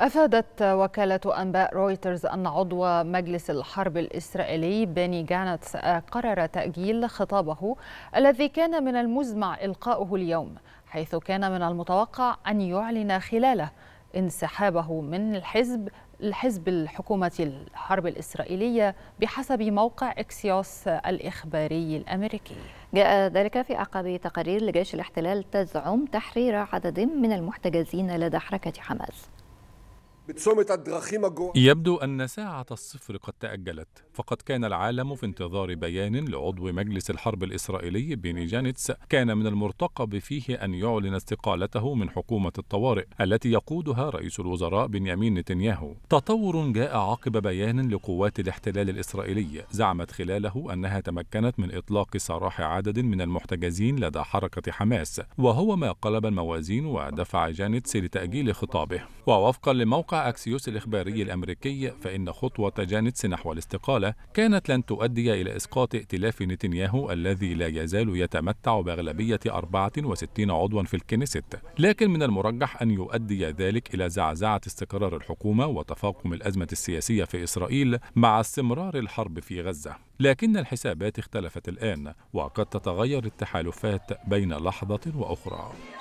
أفادت وكالة أنباء رويترز أن عضو مجلس الحرب الإسرائيلي بني جانتس قرر تأجيل خطابه الذي كان من المزمع إلقاؤه اليوم حيث كان من المتوقع أن يعلن خلاله انسحابه من الحزب الحزب الحكومة الحرب الإسرائيلية بحسب موقع إكسيوس الإخباري الأمريكي جاء ذلك في أعقاب تقارير لجيش الاحتلال تزعم تحرير عدد من المحتجزين لدى حركة حماس يبدو أن ساعة الصفر قد تأجلت فقد كان العالم في انتظار بيان لعضو مجلس الحرب الإسرائيلي بيني جانيتس كان من المرتقب فيه أن يعلن استقالته من حكومة الطوارئ التي يقودها رئيس الوزراء بنيامين نتنياهو تطور جاء عقب بيان لقوات الاحتلال الإسرائيلي زعمت خلاله أنها تمكنت من إطلاق سراح عدد من المحتجزين لدى حركة حماس وهو ما قلب الموازين ودفع جانيتس لتأجيل خطابه ووفقا لموقع أكسيوس الإخباري الأمريكي فإن خطوة جانيتس نحو الاستقالة كانت لن تؤدي إلى إسقاط ائتلاف نتنياهو الذي لا يزال يتمتع بأغلبية 64 عضوا في الكنيست لكن من المرجح أن يؤدي ذلك إلى زعزعة استقرار الحكومة وتفاقم الأزمة السياسية في إسرائيل مع استمرار الحرب في غزة لكن الحسابات اختلفت الآن وقد تتغير التحالفات بين لحظة وأخرى